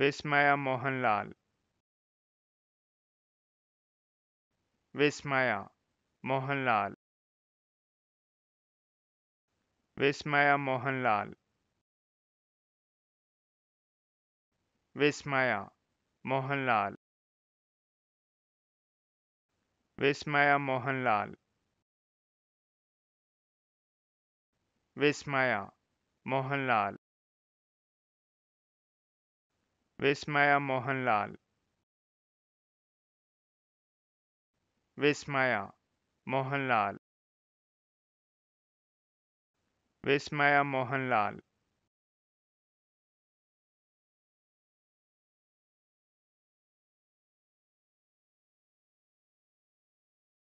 विस्मया Mohanlal विस्मया Mohanlal विस्मया Mohanlal विस्मया Mohanlal विस्मया Mohanlal विस्मया Mohanlal विस्मया Mohanlal विस्मया Mohanlal विस्मया Mohanlal